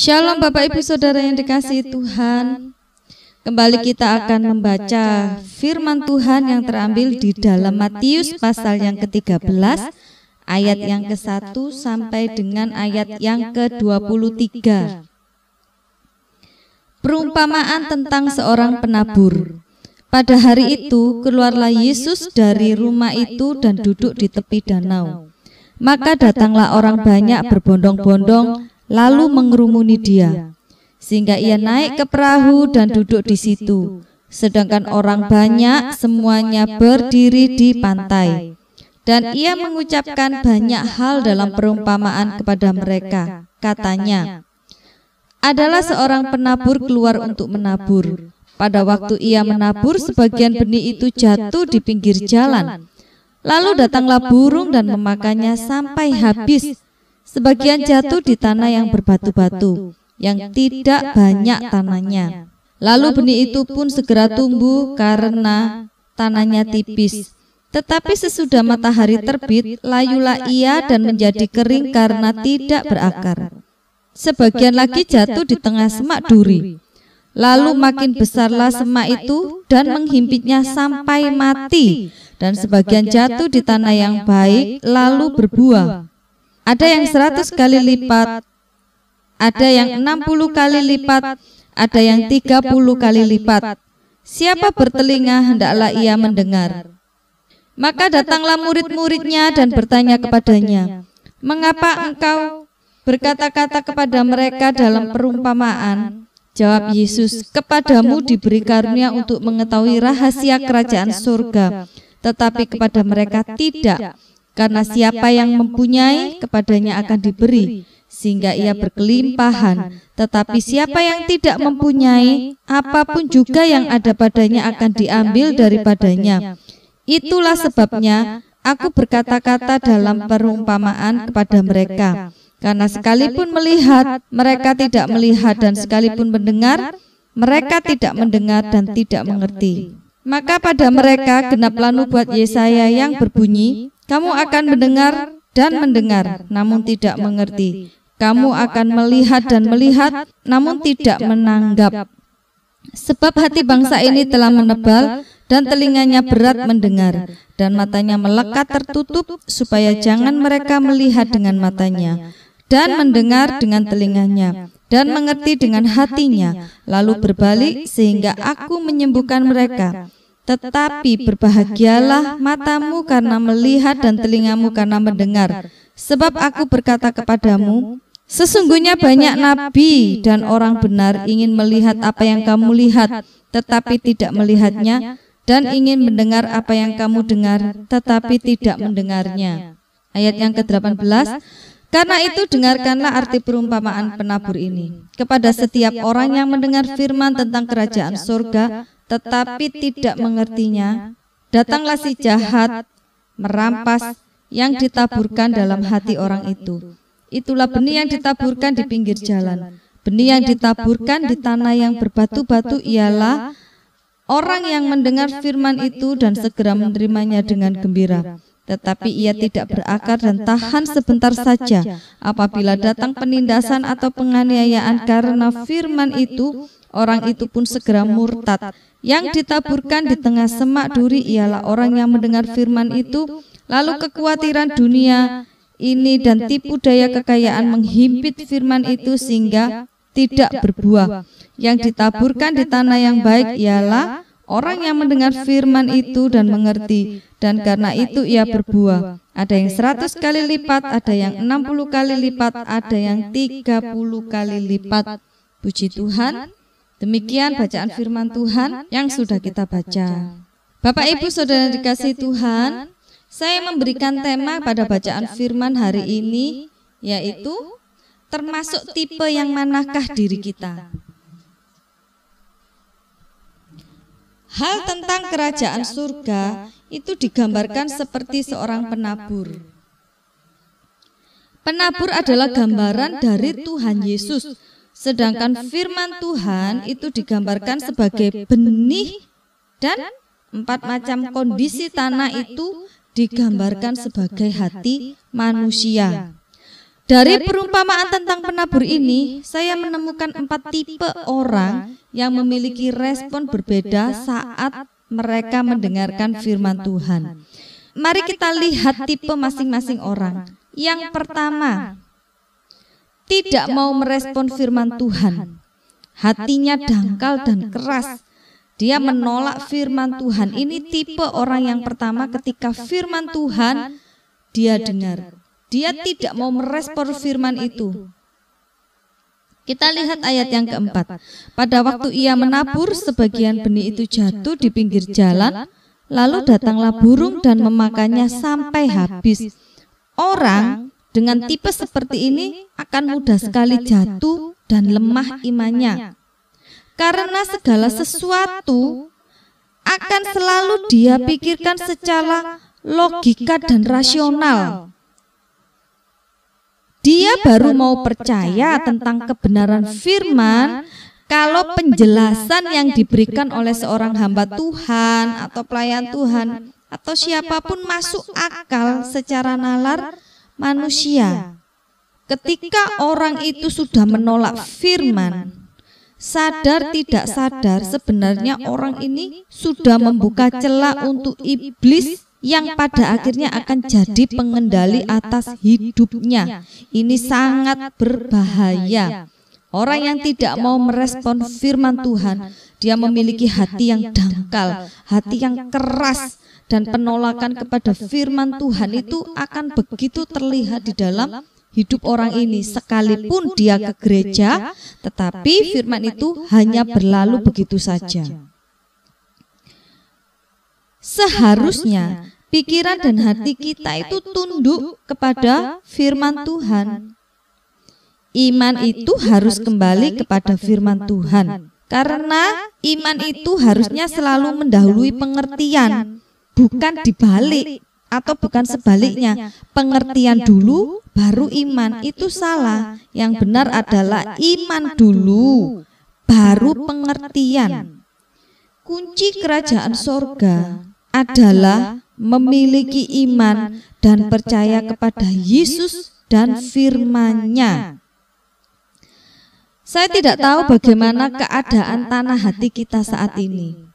Shalom Bapak Ibu Saudara yang dikasihi Tuhan. Kembali kita akan membaca firman Tuhan yang terambil di dalam Matius pasal yang ke-13 ayat yang ke-1 sampai dengan ayat yang ke-23. Perumpamaan tentang seorang penabur. Pada hari itu keluarlah Yesus dari rumah itu dan duduk di tepi danau. Maka datanglah orang banyak berbondong-bondong lalu mengerumuni dia, sehingga ia naik ke perahu dan duduk di situ. Sedangkan orang banyak semuanya berdiri di pantai. Dan ia mengucapkan banyak hal dalam perumpamaan kepada mereka. Katanya, adalah seorang penabur keluar untuk menabur. Pada waktu ia menabur, sebagian benih itu jatuh di pinggir jalan. Lalu datanglah burung dan memakannya sampai habis. Sebagian jatuh di tanah yang berbatu-batu, yang tidak banyak tanahnya. Lalu benih itu pun segera tumbuh karena tanahnya tipis. Tetapi sesudah matahari terbit, layulah ia dan menjadi kering karena tidak berakar. Sebagian lagi jatuh di tengah semak duri. Lalu makin besarlah semak itu dan menghimpitnya sampai mati, dan sebagian jatuh di tanah yang baik, lalu berbuah ada yang 100 kali lipat, ada yang 60 kali lipat, ada yang 30 kali lipat. Siapa bertelinga, hendaklah ia mendengar. Maka datanglah murid-muridnya dan bertanya kepadanya, Mengapa engkau berkata-kata kepada mereka dalam perumpamaan? Jawab Yesus, kepadamu diberi karunia untuk mengetahui rahasia kerajaan surga, tetapi kepada mereka tidak. Karena siapa yang mempunyai, kepadanya akan diberi, sehingga ia berkelimpahan. Tetapi siapa yang tidak mempunyai, apapun juga yang ada padanya akan diambil daripadanya. Itulah sebabnya aku berkata-kata dalam perumpamaan kepada mereka. Karena sekalipun melihat, mereka tidak melihat, dan sekalipun mendengar, mereka tidak mendengar dan tidak mengerti. Maka pada mereka genaplah nubuat Yesaya yang berbunyi, kamu akan mendengar dan mendengar, namun tidak mengerti. Kamu akan melihat dan melihat, namun tidak menanggap. Sebab hati bangsa ini telah menebal dan telinganya berat mendengar dan matanya melekat tertutup supaya jangan mereka melihat dengan matanya dan mendengar dengan telinganya dan mengerti dengan hatinya lalu berbalik sehingga aku menyembuhkan mereka tetapi berbahagialah matamu karena melihat dan telingamu karena mendengar. Sebab aku berkata kepadamu, sesungguhnya banyak nabi dan orang benar ingin melihat apa yang kamu lihat, tetapi tidak melihatnya, dan ingin mendengar apa yang kamu dengar, tetapi tidak mendengarnya. Ayat yang ke-18, karena itu dengarkanlah arti perumpamaan penabur ini. Kepada setiap orang yang mendengar firman tentang kerajaan surga, tetapi tidak mengertinya, datanglah si jahat merampas yang ditaburkan dalam hati orang itu. Itulah benih yang ditaburkan di pinggir jalan. Benih yang ditaburkan di tanah yang berbatu-batu ialah orang yang mendengar firman itu dan segera menerimanya dengan gembira. Tetapi ia tidak berakar dan tahan sebentar saja. Apabila datang penindasan atau penganiayaan karena firman itu, Orang itu pun segera murtad. Yang ditaburkan di tengah semak duri ialah orang yang mendengar firman itu, lalu kekhawatiran dunia ini dan tipu daya kekayaan menghimpit firman itu sehingga tidak berbuah. Yang ditaburkan di tanah yang baik ialah orang yang mendengar firman itu dan mengerti, dan karena itu ia berbuah. Ada yang seratus kali lipat, ada yang enam puluh kali lipat, ada yang tiga puluh kali lipat. Puji Tuhan, Demikian bacaan firman Tuhan yang sudah kita baca. Bapak Ibu Saudara dikasih Tuhan, saya memberikan tema pada bacaan firman hari ini yaitu termasuk tipe yang manakah diri kita. Hal tentang kerajaan surga itu digambarkan seperti seorang penabur. Penabur adalah gambaran dari Tuhan Yesus Sedangkan firman Tuhan itu digambarkan sebagai benih dan empat macam kondisi tanah itu digambarkan sebagai hati manusia. Dari perumpamaan tentang penabur ini, saya menemukan empat tipe orang yang memiliki respon berbeda saat mereka mendengarkan firman Tuhan. Mari kita lihat tipe masing-masing orang. Yang pertama, tidak mau merespon firman Tuhan. Hatinya dangkal dan keras. Dia menolak firman Tuhan. Ini tipe orang yang pertama ketika firman Tuhan dia dengar. Dia tidak mau merespon firman itu. Kita lihat ayat yang keempat. Pada waktu ia menabur, sebagian benih itu jatuh di pinggir jalan, lalu datanglah burung dan memakannya sampai habis. Orang dengan tipe seperti ini akan mudah sekali jatuh dan lemah imannya. Karena segala sesuatu akan selalu dia pikirkan secara logika dan rasional. Dia baru mau percaya tentang kebenaran firman kalau penjelasan yang diberikan oleh seorang hamba Tuhan atau pelayan Tuhan atau siapapun masuk akal secara nalar manusia. Ketika orang itu sudah menolak firman, sadar tidak sadar sebenarnya orang ini sudah membuka celah untuk iblis yang pada akhirnya akan jadi pengendali atas hidupnya. Ini sangat berbahaya. Orang yang tidak mau merespon firman Tuhan, dia memiliki hati yang dangkal, hati yang keras, dan penolakan kepada firman Tuhan itu akan begitu terlihat di dalam hidup orang ini sekalipun dia ke gereja tetapi firman itu hanya berlalu begitu saja seharusnya pikiran dan hati kita itu tunduk kepada firman Tuhan iman itu harus kembali kepada firman Tuhan karena iman itu harusnya selalu mendahului pengertian bukan dibalik atau bukan sebaliknya. Pengertian dulu baru iman itu salah. Yang benar adalah iman dulu baru pengertian. Kunci kerajaan sorga adalah memiliki iman dan percaya kepada Yesus dan firman-Nya. Saya tidak tahu bagaimana keadaan tanah hati kita saat ini.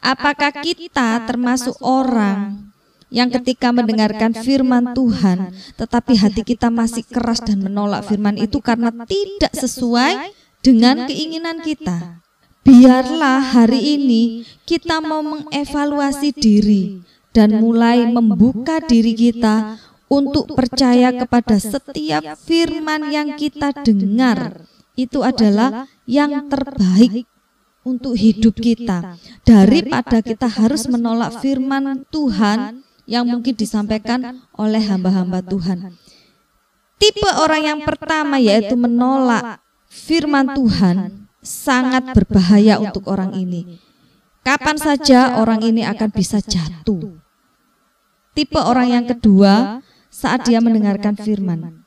Apakah kita termasuk orang yang ketika mendengarkan firman Tuhan, tetapi hati kita masih keras dan menolak firman itu karena tidak sesuai dengan keinginan kita? Biarlah hari ini kita mau mengevaluasi diri dan mulai membuka diri kita untuk percaya kepada setiap firman yang kita dengar. Itu adalah yang terbaik untuk hidup kita daripada kita harus menolak firman Tuhan yang mungkin disampaikan oleh hamba-hamba Tuhan. Tipe orang yang pertama yaitu menolak firman Tuhan sangat berbahaya untuk orang ini. Kapan saja orang ini akan bisa jatuh. Tipe orang yang kedua saat dia mendengarkan firman.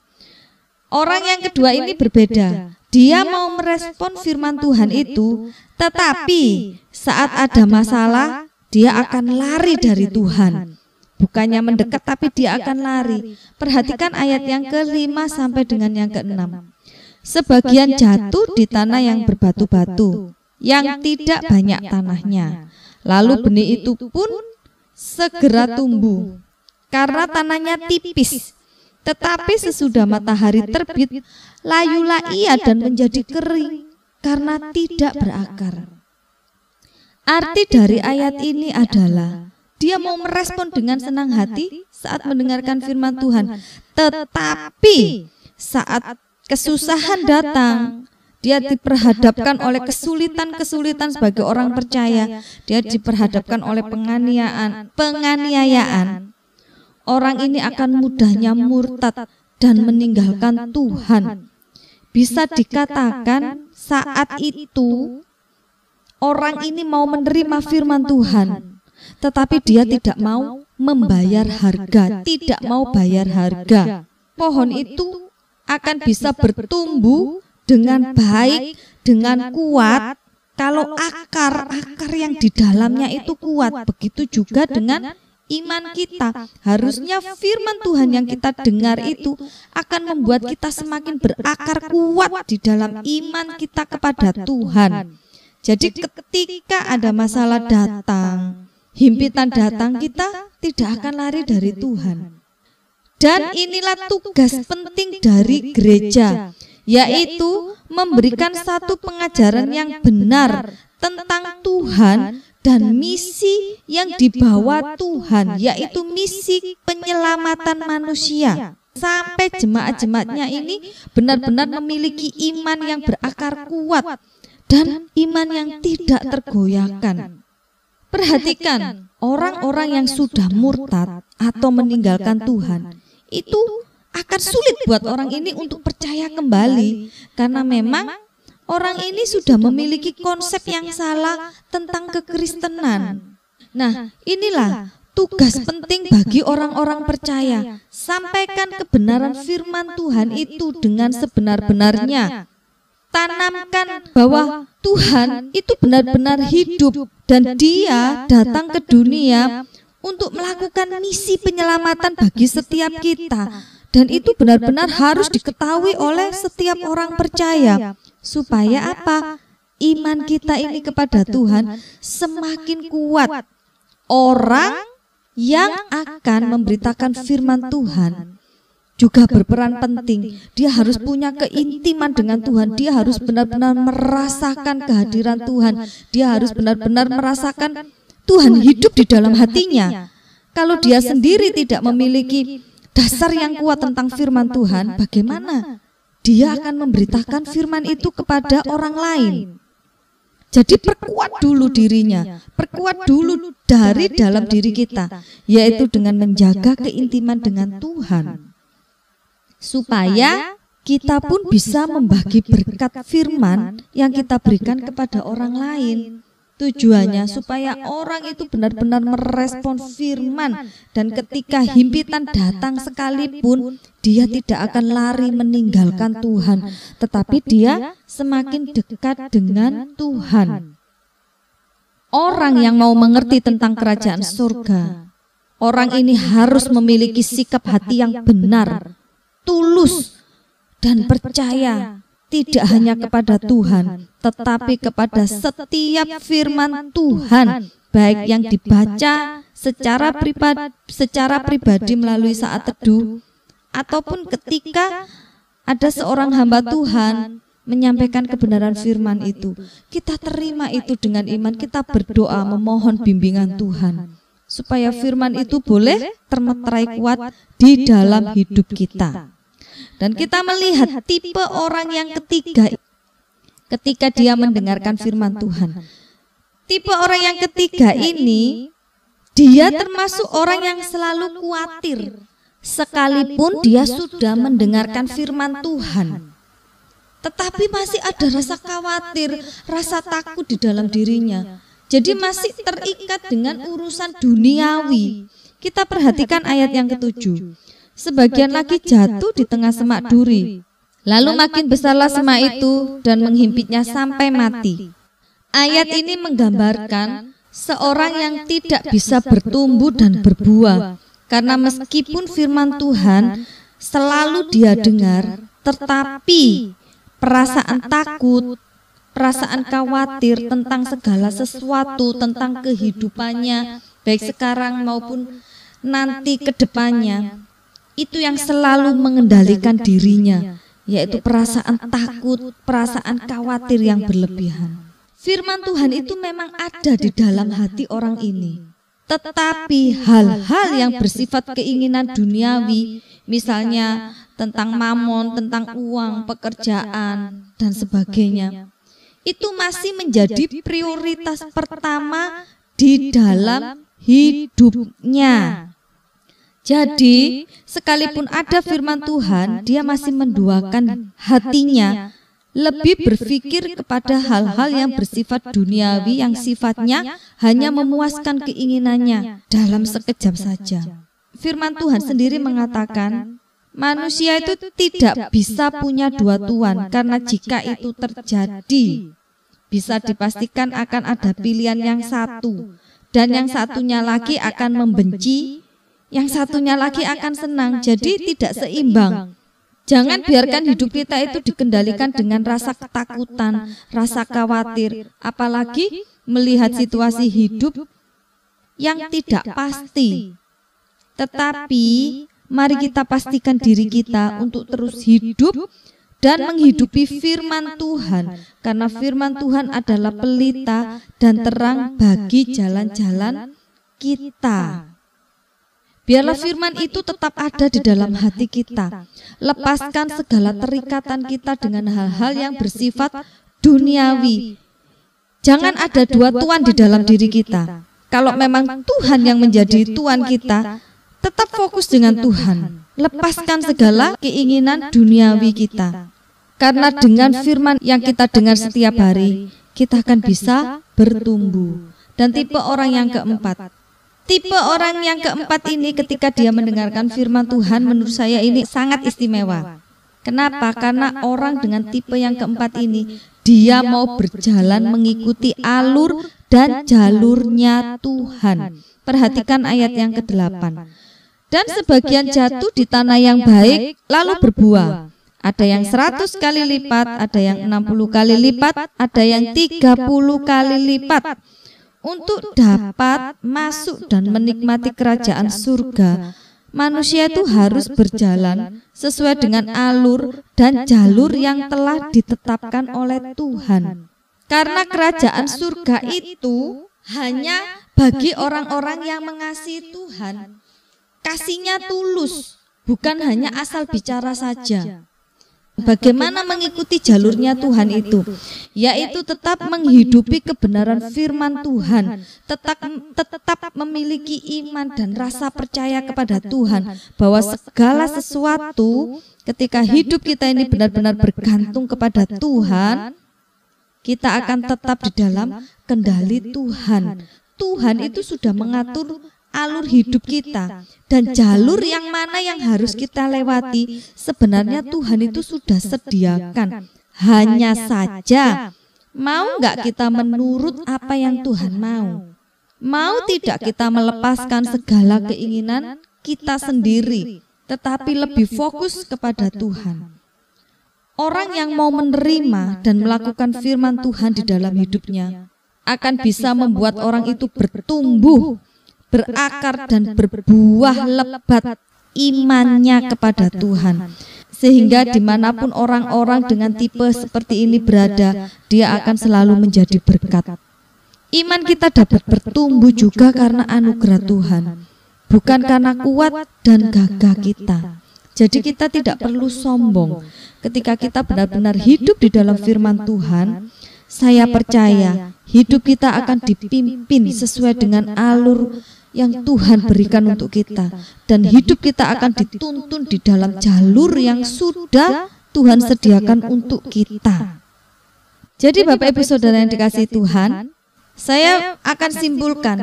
Orang yang kedua ini berbeda. Dia mau merespon firman Tuhan itu tetapi saat ada masalah, dia akan lari dari Tuhan. Bukannya mendekat, tapi dia akan lari. Perhatikan ayat yang kelima sampai dengan yang keenam. Sebagian jatuh di tanah yang berbatu-batu, yang tidak banyak tanahnya. Lalu benih itu pun segera tumbuh, karena tanahnya tipis. Tetapi sesudah matahari terbit, layulah ia dan menjadi kering karena tidak berakar. Arti dari ayat ini adalah dia mau merespon dengan senang hati saat mendengarkan firman Tuhan, tetapi saat kesusahan datang, dia diperhadapkan oleh kesulitan-kesulitan sebagai orang percaya. Dia diperhadapkan oleh penganiayaan. Penganiayaan. Orang ini akan mudahnya murtad dan meninggalkan Tuhan. Bisa dikatakan saat itu orang ini mau menerima firman Tuhan, tetapi dia tidak mau membayar harga, tidak mau bayar harga. Pohon itu akan bisa bertumbuh dengan baik, dengan kuat kalau akar akar yang di dalamnya itu kuat begitu juga dengan iman kita, harusnya firman Tuhan yang kita dengar itu akan membuat kita semakin berakar kuat di dalam iman kita kepada Tuhan. Jadi ketika ada masalah datang, himpitan datang kita tidak akan lari dari Tuhan. Dan inilah tugas penting dari gereja, yaitu memberikan satu pengajaran yang benar tentang Tuhan dan misi yang dibawa Tuhan, yaitu misi penyelamatan manusia. Sampai jemaat-jemaatnya ini benar-benar memiliki iman yang berakar kuat dan iman yang tidak tergoyahkan. Perhatikan, orang-orang yang sudah murtad atau meninggalkan Tuhan itu akan sulit buat orang ini untuk percaya kembali karena memang Orang ini sudah memiliki konsep yang salah tentang kekristenan. Nah, inilah tugas penting bagi orang-orang percaya. Sampaikan kebenaran firman Tuhan itu dengan sebenar-benarnya. Tanamkan bahwa Tuhan itu benar-benar hidup dan dia datang ke dunia untuk melakukan misi penyelamatan bagi setiap kita. Dan itu benar-benar harus diketahui oleh setiap orang percaya. Supaya apa? Iman kita ini kepada Tuhan semakin kuat. Orang yang akan memberitakan firman Tuhan juga berperan penting. Dia harus punya keintiman dengan Tuhan. Dia harus benar-benar merasakan kehadiran Tuhan. Dia harus benar-benar merasakan Tuhan hidup di dalam hatinya. Kalau dia sendiri tidak memiliki dasar yang kuat tentang firman Tuhan, bagaimana dia akan memberitakan firman itu kepada orang lain. Jadi perkuat dulu dirinya, perkuat dulu dari dalam diri kita, yaitu dengan menjaga keintiman dengan Tuhan. Supaya kita pun bisa membagi berkat firman yang kita berikan kepada orang lain. Tujuannya supaya orang itu benar-benar merespon firman dan ketika himpitan datang sekalipun dia tidak akan lari meninggalkan Tuhan tetapi dia semakin dekat dengan Tuhan. Orang yang mau mengerti tentang kerajaan surga, orang ini harus memiliki sikap hati yang benar, tulus dan percaya tidak hanya kepada Tuhan, tetapi kepada setiap firman Tuhan, baik yang dibaca secara pribadi, secara pribadi melalui saat teduh, ataupun ketika ada seorang hamba Tuhan menyampaikan kebenaran firman itu. Kita terima itu dengan iman, kita berdoa memohon bimbingan Tuhan. Supaya firman itu boleh termeterai kuat di dalam hidup kita. Dan kita melihat tipe orang yang ketiga ketika dia mendengarkan firman Tuhan. Tipe orang yang ketiga ini dia termasuk orang yang selalu khawatir sekalipun dia sudah mendengarkan firman Tuhan. Tetapi masih ada rasa khawatir, rasa takut di dalam dirinya. Jadi masih terikat dengan urusan duniawi. Kita perhatikan ayat yang ketujuh sebagian lagi jatuh di tengah semak duri. Lalu makin besarlah semak itu dan menghimpitnya sampai mati. Ayat ini menggambarkan seorang yang tidak bisa bertumbuh dan berbuah, karena meskipun firman Tuhan selalu dia dengar, tetapi perasaan takut, perasaan khawatir tentang segala sesuatu, tentang kehidupannya, baik sekarang maupun nanti ke depannya, itu yang selalu mengendalikan dirinya, yaitu perasaan takut, perasaan khawatir yang berlebihan. Firman Tuhan itu memang ada di dalam hati orang ini. Tetapi hal-hal yang bersifat keinginan duniawi, misalnya tentang mamon, tentang uang, pekerjaan, dan sebagainya, itu masih menjadi prioritas pertama di dalam hidupnya. Jadi, sekalipun ada firman Tuhan, dia masih menduakan hatinya lebih berpikir kepada hal-hal yang bersifat duniawi yang sifatnya hanya memuaskan keinginannya dalam sekejap saja. Firman Tuhan sendiri mengatakan, manusia itu tidak bisa punya dua tuan karena jika itu terjadi, bisa dipastikan akan ada pilihan yang satu dan yang satunya lagi akan membenci yang satunya lagi akan senang. Jadi tidak seimbang. Jangan biarkan hidup kita itu dikendalikan dengan rasa ketakutan, rasa khawatir, apalagi melihat situasi hidup yang tidak pasti. Tetapi mari kita pastikan diri kita untuk terus hidup dan menghidupi firman Tuhan karena firman Tuhan adalah pelita dan terang bagi jalan-jalan kita. Biarlah firman itu tetap ada di dalam hati kita. Lepaskan segala terikatan kita dengan hal-hal yang bersifat duniawi. Jangan ada dua tuan di dalam diri kita. Kalau memang Tuhan yang menjadi tuan kita, tetap fokus dengan Tuhan. Lepaskan segala keinginan duniawi kita. Karena dengan firman yang kita dengar setiap hari, kita akan bisa bertumbuh. Dan tipe orang yang keempat, Tipe orang yang keempat ini ketika dia mendengarkan firman Tuhan menurut saya ini sangat istimewa. Kenapa? Karena orang dengan tipe yang keempat ini dia mau berjalan mengikuti alur dan jalurnya Tuhan. Perhatikan ayat yang ke-8. Dan sebagian jatuh di tanah yang baik lalu berbuah. Ada yang seratus kali lipat, ada yang enam puluh kali lipat, ada yang tiga puluh kali lipat untuk dapat masuk dan menikmati kerajaan surga, manusia itu harus berjalan sesuai dengan alur dan jalur yang telah ditetapkan oleh Tuhan. Karena kerajaan surga itu hanya bagi orang-orang yang mengasihi Tuhan. Kasihnya tulus, bukan hanya asal bicara saja. Bagaimana mengikuti jalurnya Tuhan itu? Yaitu tetap menghidupi kebenaran firman Tuhan, tetap tetap memiliki iman dan rasa percaya kepada Tuhan bahwa segala sesuatu ketika hidup kita ini benar-benar bergantung kepada Tuhan, kita akan tetap di dalam kendali Tuhan. Tuhan itu sudah mengatur alur hidup kita dan jalur yang mana yang harus kita lewati. Sebenarnya Tuhan itu sudah sediakan. Hanya saja mau nggak kita menurut apa yang Tuhan mau. Mau tidak kita melepaskan segala keinginan kita sendiri, tetapi lebih fokus kepada Tuhan. Orang yang mau menerima dan melakukan firman Tuhan di dalam hidupnya akan bisa membuat orang itu bertumbuh berakar dan berbuah lebat imannya kepada Tuhan sehingga dimanapun orang-orang dengan tipe seperti ini berada, dia akan selalu menjadi berkat. Iman kita dapat bertumbuh juga karena anugerah Tuhan, bukan karena kuat dan gagah kita. Jadi kita tidak perlu sombong. Ketika kita benar-benar hidup di dalam firman Tuhan, saya percaya hidup kita akan dipimpin sesuai dengan alur yang Tuhan berikan untuk kita dan hidup kita akan dituntun di dalam jalur yang sudah Tuhan sediakan untuk kita. Jadi Bapak Ibu Saudara yang dikasih Tuhan, saya akan simpulkan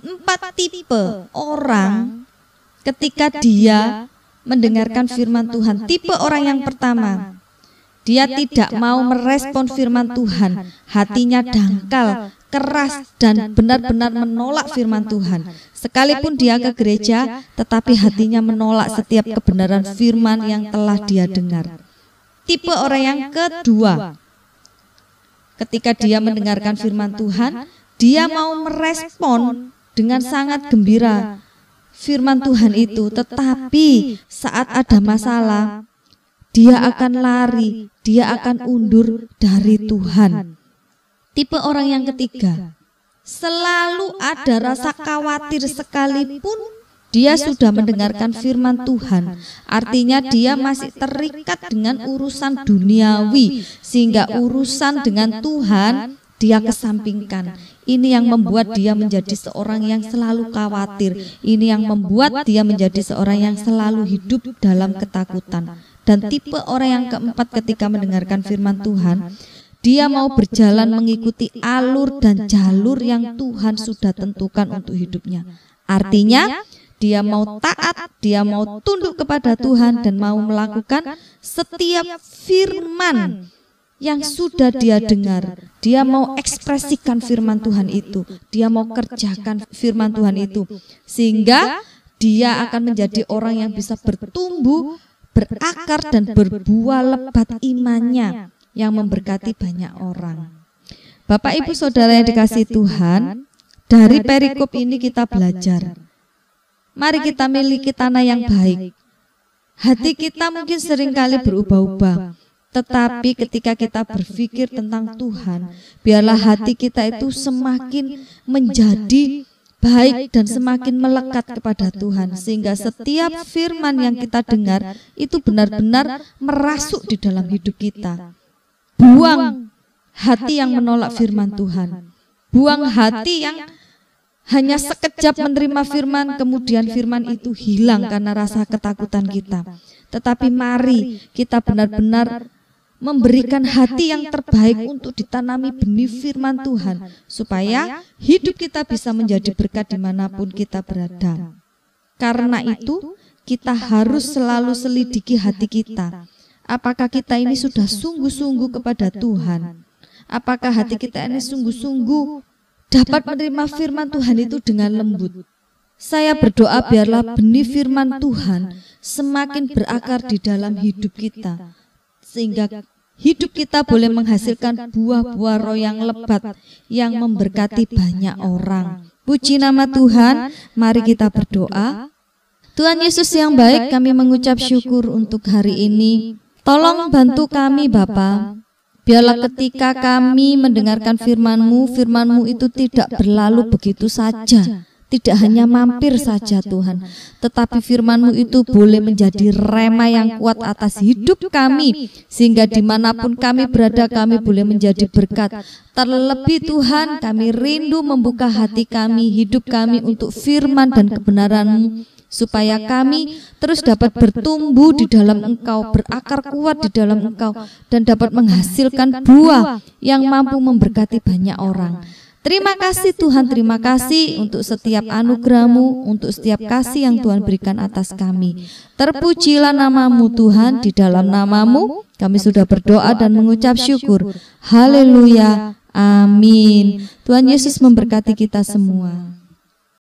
empat tipe orang ketika dia mendengarkan firman Tuhan. Tipe orang yang pertama, dia tidak mau merespon firman Tuhan, hatinya dangkal, keras dan benar-benar menolak firman Tuhan. Sekalipun dia ke gereja, tetapi hatinya menolak setiap kebenaran firman yang telah dia dengar. Tipe orang yang kedua, ketika dia mendengarkan firman Tuhan, dia mau merespon dengan sangat gembira firman Tuhan itu, tetapi saat ada masalah, dia akan lari, dia akan undur dari Tuhan. Tipe orang yang ketiga, selalu ada rasa khawatir sekalipun dia sudah mendengarkan firman Tuhan. Artinya dia masih terikat dengan urusan duniawi sehingga urusan dengan Tuhan dia kesampingkan. Ini yang membuat dia menjadi seorang yang selalu khawatir. Ini yang membuat dia menjadi seorang yang selalu hidup dalam ketakutan. Dan tipe orang yang keempat ketika mendengarkan firman Tuhan, dia mau berjalan mengikuti alur dan jalur yang Tuhan sudah tentukan untuk hidupnya. Artinya, dia mau taat, dia mau tunduk kepada Tuhan, dan mau melakukan setiap firman yang sudah dia dengar. Dia mau ekspresikan firman Tuhan itu, dia mau kerjakan firman Tuhan itu, sehingga dia akan menjadi orang yang bisa bertumbuh berakar dan berbuah lebat imannya yang memberkati banyak orang. Bapak Ibu Saudara yang dikasih Tuhan, dari perikop ini kita belajar. Mari kita miliki tanah yang baik. Hati kita mungkin seringkali berubah-ubah, tetapi ketika kita berpikir tentang Tuhan, biarlah hati kita itu semakin menjadi baik dan semakin melekat kepada Tuhan sehingga setiap firman yang kita dengar itu benar-benar merasuk di dalam hidup kita. Buang hati yang menolak firman Tuhan. Buang hati yang hanya sekejap menerima firman kemudian firman itu hilang karena rasa ketakutan kita. Tetapi mari kita benar-benar memberikan hati yang terbaik untuk ditanami benih firman Tuhan supaya hidup kita bisa menjadi berkat dimanapun kita berada. Karena itu kita harus selalu selidiki hati kita. Apakah kita ini sudah sungguh-sungguh kepada Tuhan? Apakah hati kita ini sungguh-sungguh dapat menerima firman Tuhan itu dengan lembut? Saya berdoa biarlah benih firman Tuhan semakin berakar di dalam hidup kita sehingga hidup kita boleh menghasilkan buah-buah roh yang lebat yang memberkati banyak orang. Puji nama Tuhan, mari kita berdoa. Tuhan Yesus yang baik, kami mengucap syukur untuk hari ini. Tolong bantu kami Bapa. Biarlah ketika kami mendengarkan firman-Mu, firman-Mu itu tidak berlalu begitu saja tidak hanya mampir saja Tuhan, tetapi FirmanMu mu itu boleh menjadi rema yang kuat atas hidup kami, sehingga dimanapun kami berada kami boleh menjadi berkat. Terlebih Tuhan kami rindu membuka hati kami, hidup kami untuk firman dan kebenaranMu, supaya kami terus dapat bertumbuh di dalam Engkau, berakar kuat di dalam Engkau, dan dapat menghasilkan buah yang mampu memberkati banyak orang. Terima kasih Tuhan, terima kasih untuk setiap anugerahmu, untuk setiap kasih yang Tuhan berikan atas kami. Terpujilah namamu Tuhan, di dalam namamu kami sudah berdoa dan mengucap syukur. Haleluya, amin. Tuhan Yesus memberkati kita semua.